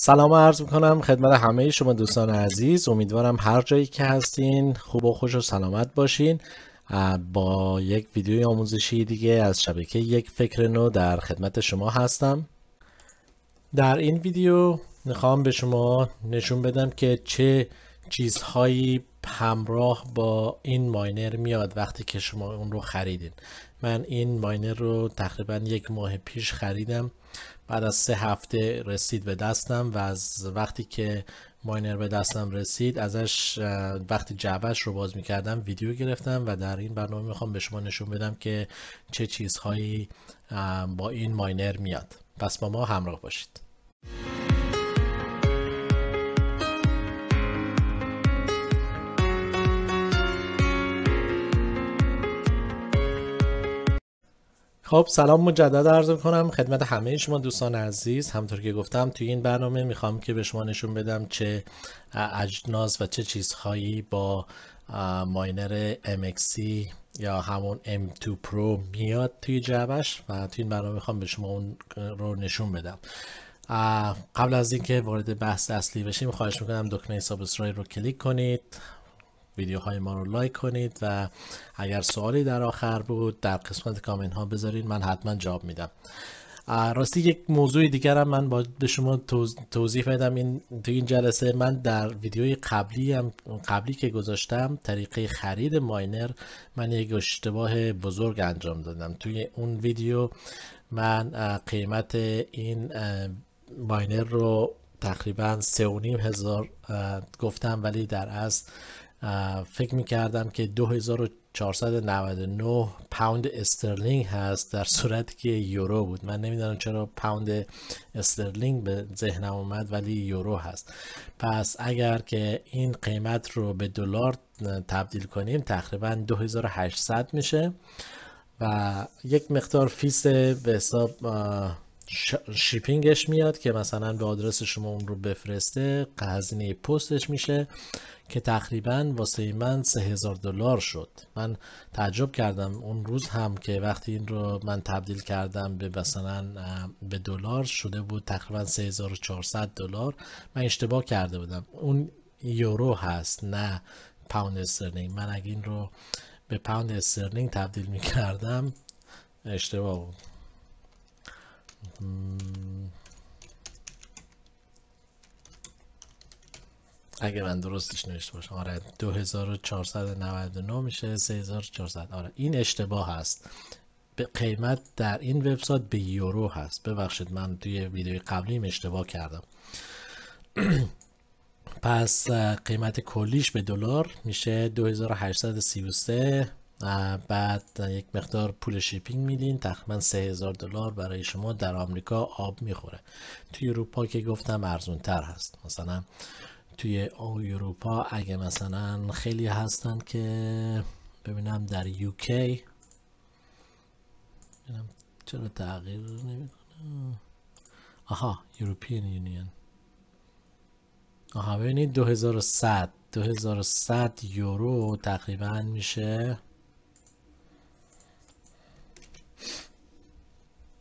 سلام عرض میکنم خدمت همه شما دوستان عزیز امیدوارم هر جایی که هستین خوب و خوش و سلامت باشین با یک ویدیوی آموزشی دیگه از شبکه یک فکر نو در خدمت شما هستم در این ویدیو میخوام به شما نشون بدم که چه چیزهایی همراه با این ماینر میاد وقتی که شما اون رو خریدین من این ماینر رو تقریبا یک ماه پیش خریدم بعد از سه هفته رسید به دستم و از وقتی که ماینر به دستم رسید ازش وقتی جعبش رو باز میکردم ویدیو گرفتم و در این برنامه میخوام به شما نشون بدم که چه چیزهایی با این ماینر میاد پس با ما همراه باشید خب سلام مجدد عرض کنم خدمت همه شما دوستان عزیز همطور که گفتم توی این برنامه میخوام که به شما نشون بدم چه اجناس و چه چیزهایی با ماینر MXC یا همون M2 Pro میاد توی جعبش و توی این برنامه میخوام به شما اون رو نشون بدم قبل از اینکه وارد بحث اصلی بشیم خواهش میکنم دکمه سابسکرایب رو کلیک کنید ویدیوهای ما رو لایک کنید و اگر سوالی در آخر بود در قسمت کامنت ها بذارید من حتما جواب میدم راستی یک موضوع دیگر هم من با به شما توضیح بدم این تو این جلسه من در ویدیوی قبلی هم قبلی که گذاشتم طریقه خرید ماینر من یک اشتباه بزرگ انجام دادم توی اون ویدیو من قیمت این ماینر رو تقریبا سه و نیم هزار گفتم ولی در اصل فکر می کردم که 2499 پوند استرلینگ هست در صورتی که یورو بود من نمیدانم چرا پوند استرلینگ به ذهنم اومد ولی یورو هست پس اگر که این قیمت رو به دلار تبدیل کنیم تقریبا 2800 میشه و یک مقدار فیس به حساب شیپینگش میاد که مثلا به آدرس شما اون رو بفرسته قزینه پستش میشه که تقریبا واسه من 3000 دلار شد من تعجب کردم اون روز هم که وقتی این رو من تبدیل کردم به مثلا به دلار شده بود تقریبا 3400 دلار من اشتباه کرده بودم اون یورو هست نه پاوند استرلینگ من اگه این رو به پاوند استرلینگ تبدیل می کردم اشتباه بود اگه من درستش نوشته باشم آره 2499 میشه 3400 آره این اشتباه هست به قیمت در این وبسایت به یورو هست ببخشید من توی ویدیوی قبلیم اشتباه کردم پس قیمت کلیش به دلار میشه 2833 بعد یک مقدار پول شیپینگ میدین تقریبا هزار دلار برای شما در آمریکا آب میخوره توی اروپا که گفتم ارزون تر هست مثلا توی اروپا اگه مثلا خیلی هستن که ببینم در یوکی ببینم چرا تغییر نمیکنه آها یورپین یونین آها ببینید 2100 2100 یورو تقریبا میشه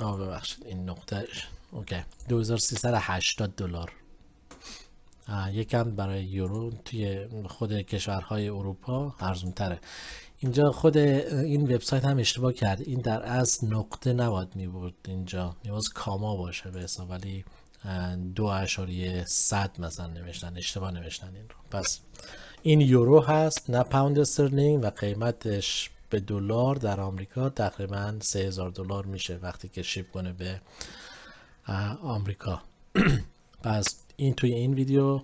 آه ببخشید این نقطه اوکی 2380 دلار یکم برای یورو توی خود کشورهای اروپا ارزون تره اینجا خود این وبسایت هم اشتباه کرد این در از نقطه نباید می بود اینجا نیاز کاما باشه به حساب ولی دو اشاری صد مثلا نوشتن اشتباه نوشتن این رو پس این یورو هست نه پاوند استرلینگ و قیمتش به دلار در آمریکا تقریبا 3000 دلار میشه وقتی که شیپ کنه به آمریکا پس این توی این ویدیو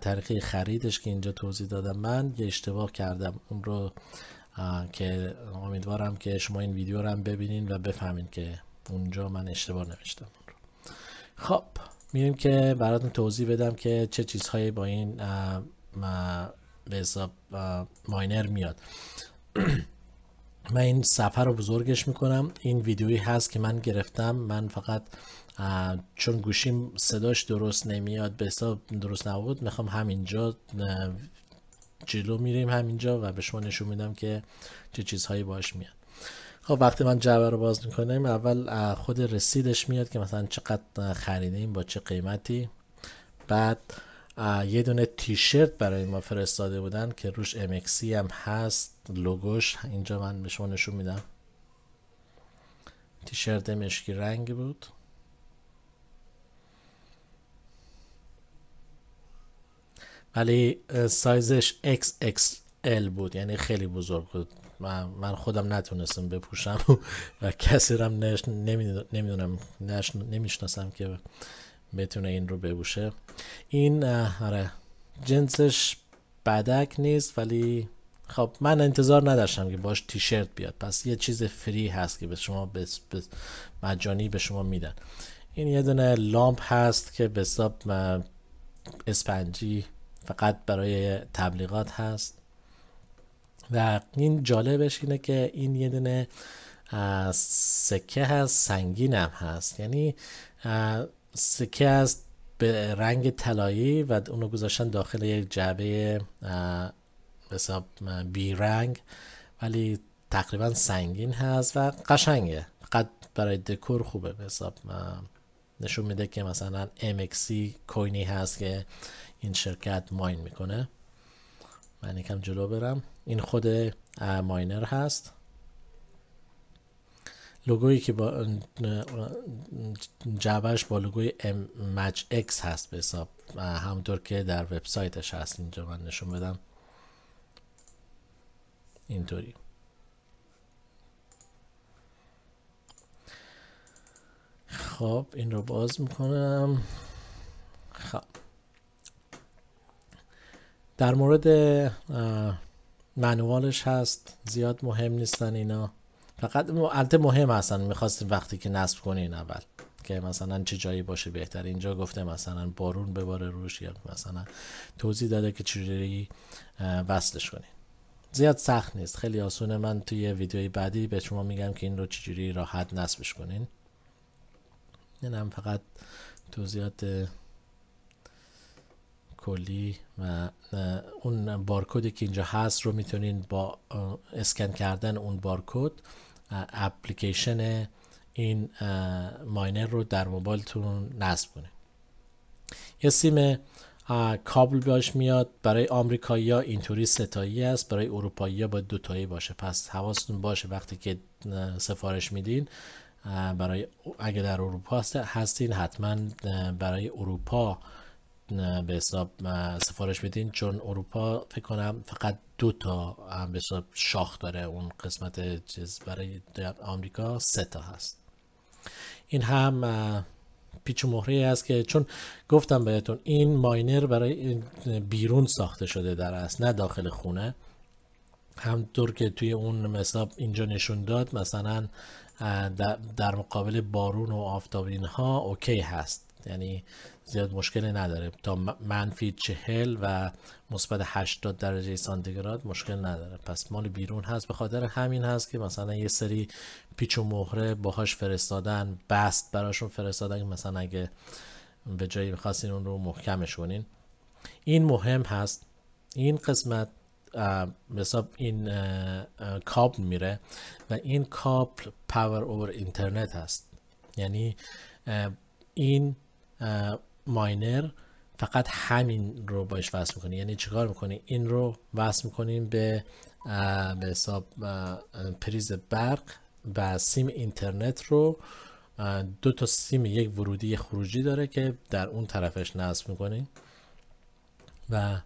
طریقه خریدش که اینجا توضیح دادم من یه اشتباه کردم اون رو که امیدوارم که شما این ویدیو رو هم ببینین و بفهمین که اونجا من اشتباه نوشتم خب میریم که براتون توضیح بدم که چه چیزهایی با این به حساب ماینر میاد من این صفحه رو بزرگش میکنم این ویدیویی هست که من گرفتم من فقط چون گوشیم صداش درست نمیاد به حساب درست نبود میخوام همینجا جلو میریم همینجا و به شما نشون میدم که چه چیزهایی باش میاد خب وقتی من جعبه رو باز میکنم اول خود رسیدش میاد که مثلا چقدر خریدیم با چه قیمتی بعد یه دونه تیشرت برای ما فرستاده بودن که روش MXC هم هست لوگوش اینجا من به شما نشون میدم تیشرت مشکی رنگ بود ولی سایزش XXL بود یعنی خیلی بزرگ بود من خودم نتونستم بپوشم و کسی رم نمیدونم نمیشناسم که بتونه این رو ببوشه این آره جنسش بدک نیست ولی خب من انتظار نداشتم که باش تیشرت بیاد پس یه چیز فری هست که به شما بس مجانی به شما میدن این یه دونه لامپ هست که به حساب اسپنجی فقط برای تبلیغات هست و این جالبش اینه که این یه دونه سکه هست سنگین هم هست یعنی سکه است به رنگ طلایی و اونو گذاشتن داخل یک جعبه حساب بی رنگ ولی تقریبا سنگین هست و قشنگه قد برای دکور خوبه به نشون میده که مثلا MXC کوینی هست که این شرکت ماین میکنه من یکم جلو برم این خود ماینر هست لوگویی که با جعبهش با لوگوی مج اکس هست به حساب همطور که در وبسایتش هست اینجا من نشون بدم اینطوری خب این رو باز میکنم خب در مورد منوالش هست زیاد مهم نیستن اینا فقط البته مهم هستن میخواستیم وقتی که نصب کنین اول که مثلا چه جایی باشه بهتر اینجا گفته مثلا بارون بباره روش یا مثلا توضیح داده که چجوری وصلش کنین زیاد سخت نیست خیلی آسونه من توی ویدیوی بعدی به شما میگم که این رو چجوری راحت نصبش کنین این هم فقط توضیحات کلی و اون بارکدی که اینجا هست رو میتونین با اسکن کردن اون بارکود اپلیکیشن این ماینر رو در موبایلتون نصب کنه یه سیم کابل باش میاد برای آمریکایی ها اینطوری ستایی است برای اروپایی ها باید دوتایی باشه پس حواستون باشه وقتی که سفارش میدین برای اگه در اروپا هستین حتما برای اروپا به حساب سفارش بدین چون اروپا فکر کنم فقط دو تا هم شاخ داره اون قسمت چیز برای آمریکا سه تا هست این هم پیچ و مهره است که چون گفتم بهتون این ماینر برای بیرون ساخته شده در است نه داخل خونه همطور که توی اون مثلا اینجا نشون داد مثلا در مقابل بارون و آفتاب اینها اوکی هست یعنی زیاد مشکلی نداره تا منفی چهل و مثبت 80 درجه سانتیگراد مشکل نداره پس مال بیرون هست به خاطر همین هست که مثلا یه سری پیچ و مهره باهاش فرستادن بست براشون فرستادن که مثلا اگه به جایی میخواستین اون رو محکمش کنین این مهم هست این قسمت مثلا این کابل میره و این کابل پاور اور اینترنت هست یعنی این ماینر فقط همین رو باش وصل میکنی یعنی چیکار میکنی این رو وصل میکنیم به به حساب پریز برق و سیم اینترنت رو دو تا سیم یک ورودی خروجی داره که در اون طرفش نصب میکنیم و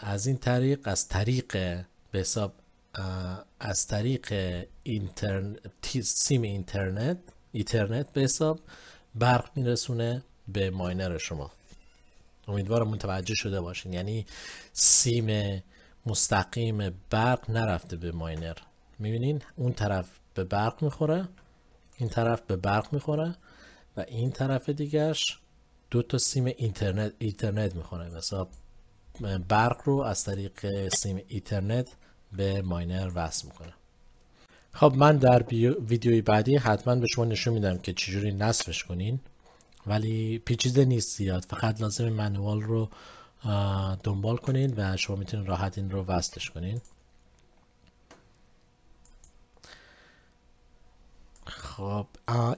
از این طریق از طریق به حساب از طریق سیم اینترنت اینترنت به حساب برق میرسونه به ماینر شما امیدوارم متوجه شده باشین یعنی سیم مستقیم برق نرفته به ماینر میبینین اون طرف به برق میخوره این طرف به برق میخوره و این طرف دیگرش دو تا سیم اینترنت اینترنت میخوره مثلا برق رو از طریق سیم اینترنت به ماینر وصل میکنه خب من در ویدیوی بعدی حتما به شما نشون میدم که چجوری نصفش کنین ولی پیچیده نیست زیاد فقط لازم منوال رو دنبال کنید و شما میتونید راحت این رو وصلش کنین خب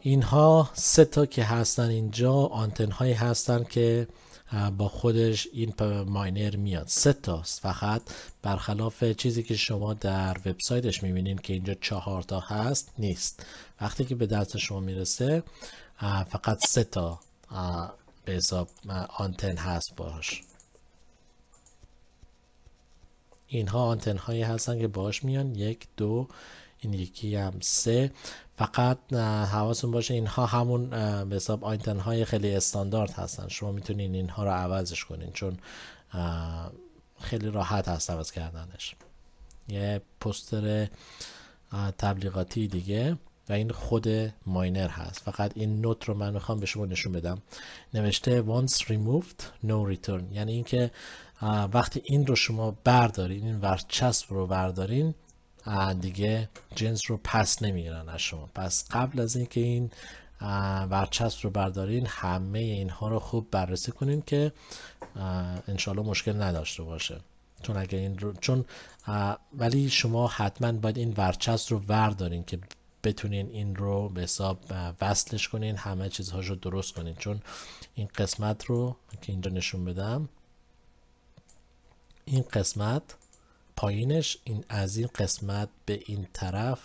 اینها سه تا که هستن اینجا آنتن هایی هستن که با خودش این ماینر میاد سه تاست فقط برخلاف چیزی که شما در وبسایتش میبینین که اینجا چهار تا هست نیست وقتی که به دست شما میرسه فقط سه تا به حساب آنتن هست باش اینها آنتن هایی هستن که باش میان یک دو این یکی هم سه فقط حواستون باشه اینها همون به حساب آینتن های خیلی استاندارد هستن شما میتونین اینها رو عوضش کنین چون خیلی راحت هست عوض کردنش یه پستر تبلیغاتی دیگه و این خود ماینر هست فقط این نوت رو من میخوام به شما نشون بدم نوشته once removed no return یعنی اینکه وقتی این رو شما بردارین این ورچسب رو بردارین دیگه جنس رو پس نمیگیرن از شما پس قبل از اینکه این برچسب رو بردارین همه اینها رو خوب بررسی کنین که انشالله مشکل نداشته باشه چون اگه این رو چون ولی شما حتما باید این برچسب رو بردارین که بتونین این رو به حساب وصلش کنین همه چیزهاش رو درست کنین چون این قسمت رو که اینجا نشون بدم این قسمت پایینش این از این قسمت به این طرف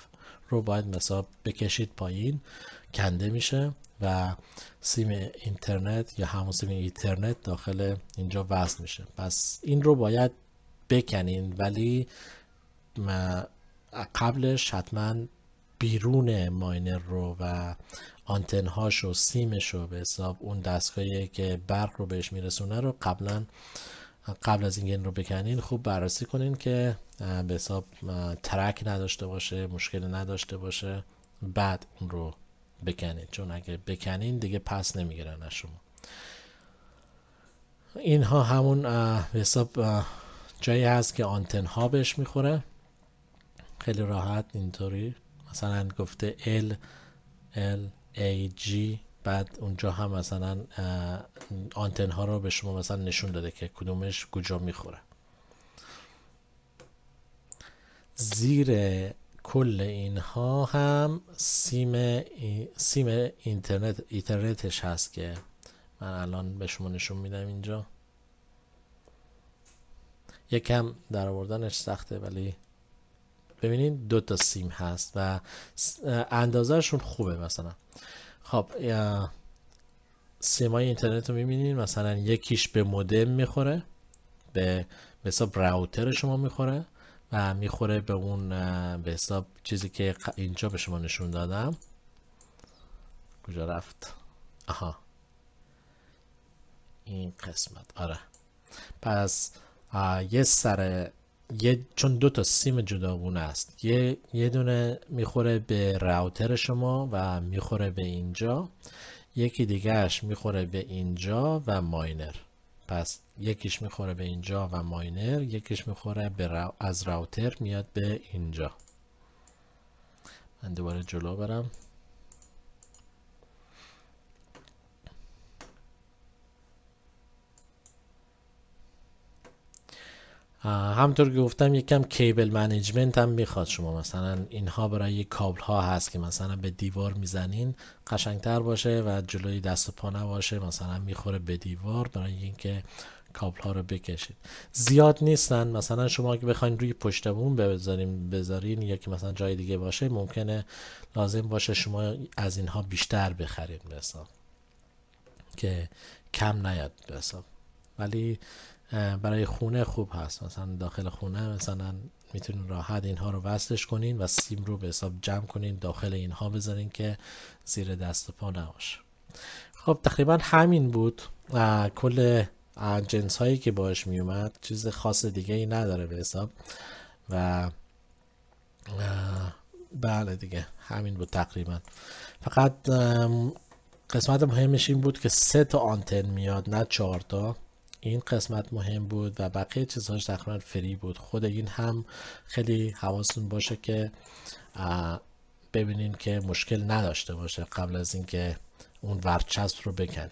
رو باید مثلا بکشید پایین کنده میشه و سیم اینترنت یا همون سیم اینترنت داخل اینجا وصل میشه پس این رو باید بکنین ولی قبلش حتما بیرون ماینر رو و آنتن هاش و سیمش رو به حساب اون دستگاهی که برق رو بهش میرسونه رو قبلا قبل از اینکه این رو بکنین خوب بررسی کنین که به حساب ترک نداشته باشه مشکل نداشته باشه بعد اون رو بکنین چون اگه بکنین دیگه پس نمیگیرن از شما اینها همون به حساب جایی هست که آنتن ها بهش میخوره خیلی راحت اینطوری مثلا گفته L L A G بعد اونجا هم مثلا آنتن ها رو به شما مثلا نشون داده که کدومش کجا میخوره زیر کل اینها هم سیم سیم اینترنت اینترنتش هست که من الان به شما نشون میدم اینجا یکم در آوردنش سخته ولی ببینید دو تا سیم هست و اندازهشون خوبه مثلا خب سیمای اینترنت رو میبینین مثلا یکیش به مودم میخوره به حساب راوتر شما میخوره و میخوره به اون به حساب چیزی که اینجا به شما نشون دادم کجا رفت آها این قسمت آره پس یه سر یه چون دو تا سیم جداگونه است یه یه دونه میخوره به راوتر شما و میخوره به اینجا یکی دیگهش میخوره به اینجا و ماینر پس یکیش میخوره به اینجا و ماینر یکیش میخوره به از راوتر میاد به اینجا من دوباره جلو برم همطور که گفتم یکم کیبل منیجمنت هم میخواد شما مثلا اینها برای کابل ها هست که مثلا به دیوار میزنین قشنگتر باشه و جلوی دست و پا نباشه مثلا میخوره به دیوار برای اینکه کابل ها رو بکشید زیاد نیستن مثلا شما که بخواین روی پشت بوم بذارین بذارین یا که مثلا جای دیگه باشه ممکنه لازم باشه شما از اینها بیشتر بخرید مثلا که کم نیاد مثلا ولی برای خونه خوب هست مثلا داخل خونه مثلا میتونین راحت اینها رو وصلش کنین و سیم رو به حساب جمع کنین داخل اینها بذارین که زیر دست و پا نباشه خب تقریبا همین بود کل جنس هایی که باش میومد چیز خاص دیگه ای نداره به حساب و بله دیگه همین بود تقریبا فقط قسمت مهمش این بود که سه تا آنتن میاد نه چهار تا این قسمت مهم بود و بقیه چیزهاش تقریبا فری بود خود این هم خیلی حواستون باشه که ببینین که مشکل نداشته باشه قبل از اینکه اون ورچسب رو بکنیم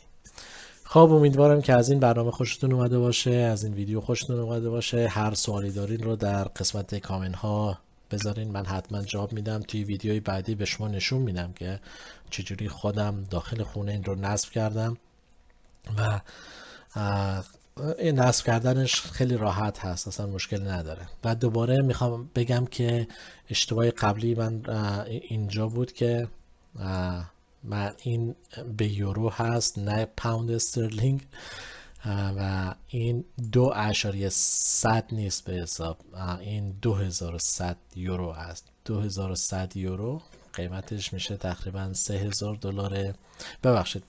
خب امیدوارم که از این برنامه خوشتون اومده باشه از این ویدیو خوشتون اومده باشه هر سوالی دارین رو در قسمت کامنت ها بذارین من حتما جواب میدم توی ویدیوی بعدی به شما نشون میدم که چجوری خودم داخل خونه این رو نصب کردم و نصب کردنش خیلی راحت هست اصلا مشکل نداره و دوباره میخوام بگم که اشتباه قبلی من اینجا بود که من این به یورو هست نه پوند استرلینگ و این دو اشاری صد نیست به حساب این دو هزار صد یورو است دو هزار صد یورو قیمتش میشه تقریبا سه هزار دلار ببخشید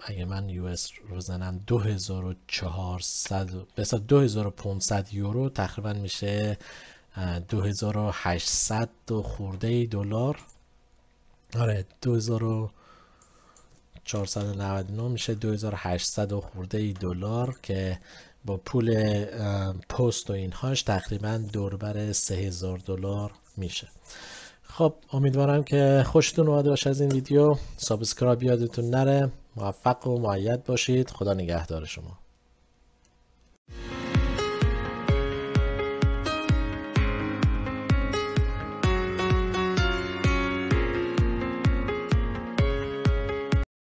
اگه من یو اس رو زنم 2400 به 2500 یورو تقریبا میشه 2800 خورده دلار آره 2499 میشه 2800 خورده دلار که با پول پست و اینهاش تقریبا دوربر 3000 دلار میشه خب امیدوارم که خوشتون اومده باشه از این ویدیو سابسکرایب یادتون نره موفق و معید باشید خدا نگهدار شما